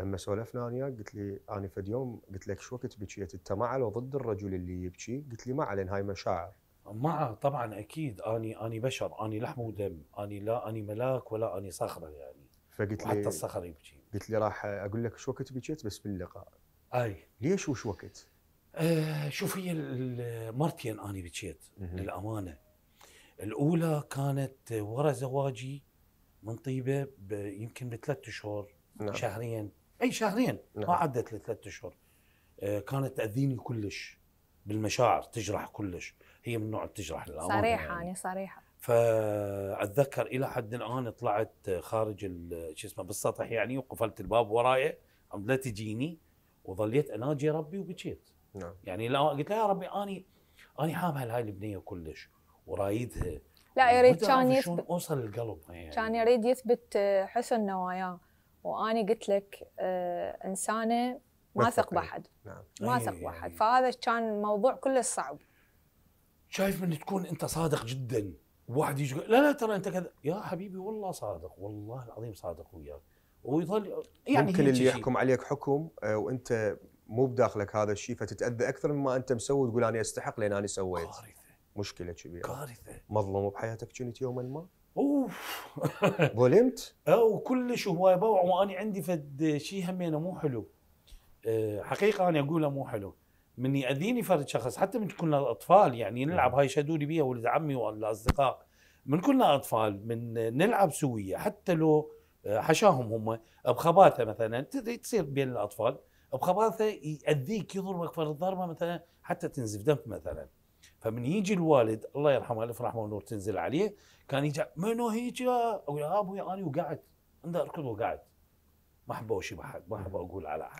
لما سولفنا انا وياك قلت لي انا فد يوم قلت لك شو وقت بكيت انت مع لو ضد الرجل اللي يبكي؟ قلت لي مع لان هاي مشاعر مع طبعا اكيد اني اني بشر اني لحم ودم اني لا اني ملاك ولا اني صخره يعني فقلت لي حتى الصخر يبكي قلت لي راح اقول لك شو وقت بكيت بس باللقاء اي ليش وش وقت؟ آه شوف هي مرتين اني بكيت للامانه الاولى كانت ورا زواجي من طيبه يمكن بثلاث شهور نعم. شهرين اي شهرين نعم. ما عدت لثلاث اشهر كانت تاذيني كلش بالمشاعر تجرح كلش هي من نوع تجرح للامانه صريحه يعني،, يعني. صريحه فاتذكر الى حد الان طلعت خارج شو اسمه بالسطح يعني وقفلت الباب وراي عم لا تجيني وظليت اناجي ربي وبكيت نعم يعني لا قلت لها يا ربي اني اني حامل هاي البنيه كلش ورايدها لا يريد يعني كان يثبت اوصل القلب يعني كان يريد يثبت حسن نواياه واني قلت لك آه انسانه ما اثق باحد نعم ما ثق إيه. باحد فهذا كان موضوع كله صعب شايف من تكون انت صادق جدا واحد يجي لا لا ترى انت كذا يا حبيبي والله صادق والله العظيم صادق وياك ويظل يعني ممكن اللي يحكم عليك حكم آه، وانت مو بداخلك هذا الشيء فتتاذى اكثر مما انت مسوي وتقول انا استحق لان انا سويت كارثه مشكله كبيره كارثه مظلوم بحياتك كنت يوما ما اوف ظلمت؟ اه وكلش هو بوع وانا عندي فد شيء همينه مو حلو آه، حقيقه انا اقولها مو حلو من ياذيني فرد شخص حتى من كنا اطفال يعني نلعب هاي شدوني بيها ولد عمي والاصدقاء من كنا اطفال من نلعب سويه حتى لو آه، حشاهم هم بخباثه مثلا تصير بين الاطفال بخباثه ياذيك يضربك فرد ضربه مثلا حتى تنزف دم مثلا فمن يجي الوالد الله يرحمه الف رحمه ونور تنزل عليه كان يجي منو هيك يا ابوي انا وقعد انا اركض وقعد ما احب اشيب بحد ما احب اقول على احد